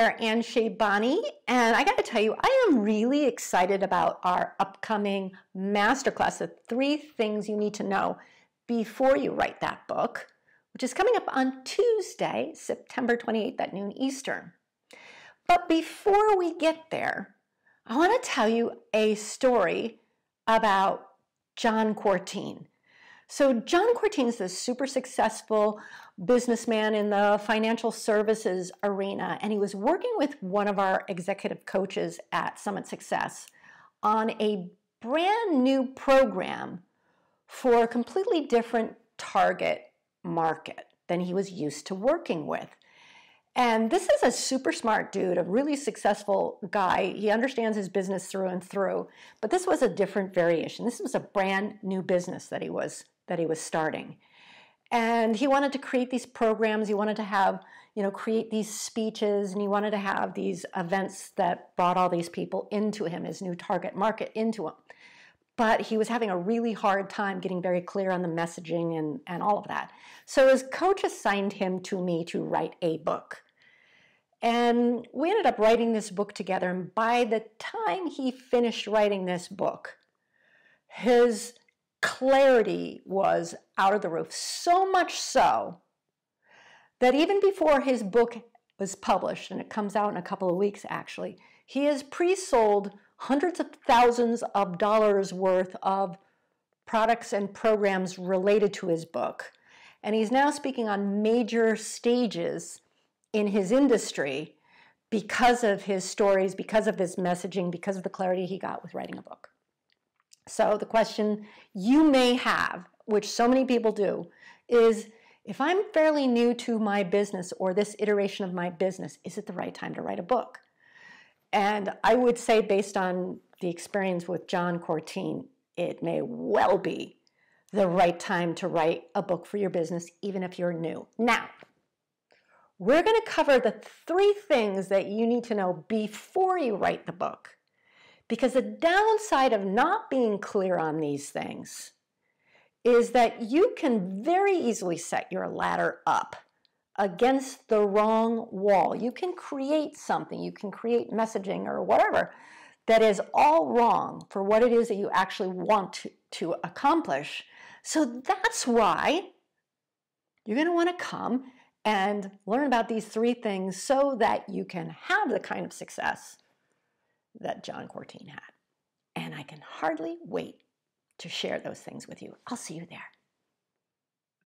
Anne Shea Bonnie, and I gotta tell you, I am really excited about our upcoming masterclass, the three things you need to know before you write that book, which is coming up on Tuesday, September 28th at noon Eastern. But before we get there, I wanna tell you a story about John Cortine. So John Cortine is this super successful businessman in the financial services arena, and he was working with one of our executive coaches at Summit Success on a brand new program for a completely different target market than he was used to working with. And this is a super smart dude, a really successful guy. He understands his business through and through. But this was a different variation. This was a brand new business that he was that he was starting. And he wanted to create these programs, he wanted to have, you know, create these speeches, and he wanted to have these events that brought all these people into him, his new target market into him. But he was having a really hard time getting very clear on the messaging and, and all of that. So his coach assigned him to me to write a book. And we ended up writing this book together. And by the time he finished writing this book, his clarity was out of the roof. So much so that even before his book was published, and it comes out in a couple of weeks actually, he has pre sold hundreds of thousands of dollars worth of products and programs related to his book. And he's now speaking on major stages in his industry because of his stories, because of his messaging, because of the clarity he got with writing a book. So the question you may have, which so many people do, is if I'm fairly new to my business or this iteration of my business, is it the right time to write a book? And I would say, based on the experience with John Cortine, it may well be the right time to write a book for your business, even if you're new. Now, we're going to cover the three things that you need to know before you write the book because the downside of not being clear on these things is that you can very easily set your ladder up against the wrong wall. You can create something, you can create messaging or whatever that is all wrong for what it is that you actually want to, to accomplish. So that's why you're going to want to come and learn about these three things so that you can have the kind of success that John Cortine had. And I can hardly wait to share those things with you. I'll see you there.